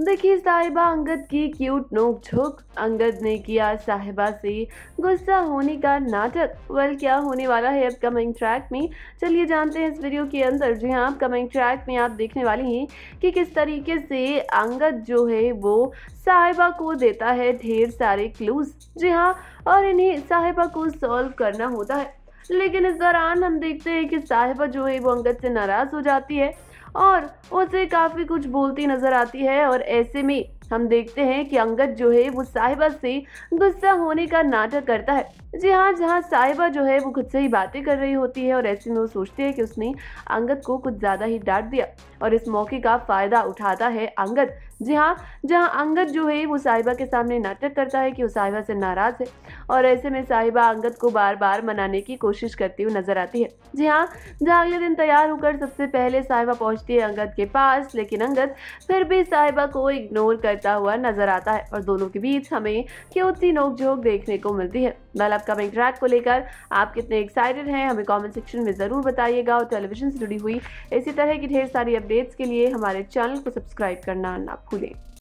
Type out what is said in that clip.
देखी साहिबा अंगद की क्यूट नोक झोंक अंगद ने किया साहिबा से गुस्सा होने का नाटक वेल क्या होने वाला है अपकमिंग ट्रैक में चलिए जानते हैं इस वीडियो के अंदर जी हाँ अपकमिंग ट्रैक में आप देखने वाली हैं कि किस तरीके से अंगद जो है वो साहिबा को देता है ढेर सारे क्लूज जी हाँ और इन्हें साहिबा को सॉल्व करना होता है लेकिन इस दौरान हम देखते हैं कि साहिबा जो है वो अंगद से नाराज़ हो जाती है और उसे काफ़ी कुछ बोलती नज़र आती है और ऐसे में हम देखते हैं कि अंगद जो है वो साहिबा से गुस्सा होने का नाटक करता है जी हाँ जहाँ साहिबा जो है वो खुद से ही बातें कर रही होती है और ऐसे में वो सोचती है कि उसने अंगद को कुछ ज़्यादा ही डांट दिया और इस मौके का फ़ायदा उठाता है अंगद जी हाँ जहाँ अंगद जो है वो साहिबा के सामने नाटक करता है कि वो साहिबा से नाराज़ है और ऐसे में साहिबा अंगद को बार बार मनाने की कोशिश करती हुई नज़र आती है जी हाँ जहाँ अगले दिन तैयार होकर सबसे पहले साहिबा पहुँचती है अंगद के पास लेकिन अंगद फिर भी साहिबा को इग्नोर करता हुआ नज़र आता है और दोनों के बीच हमें क्यों सी नोकझोंक देखने को मिलती है अपकमिंग ट्रैक को लेकर आप कितने एक्साइटेड हैं हमें कमेंट सेक्शन में ज़रूर बताइएगा और टेलीविजन से जुड़ी हुई इसी तरह की ढेर सारी अपडेट्स के लिए हमारे चैनल को सब्सक्राइब करना ना भूलें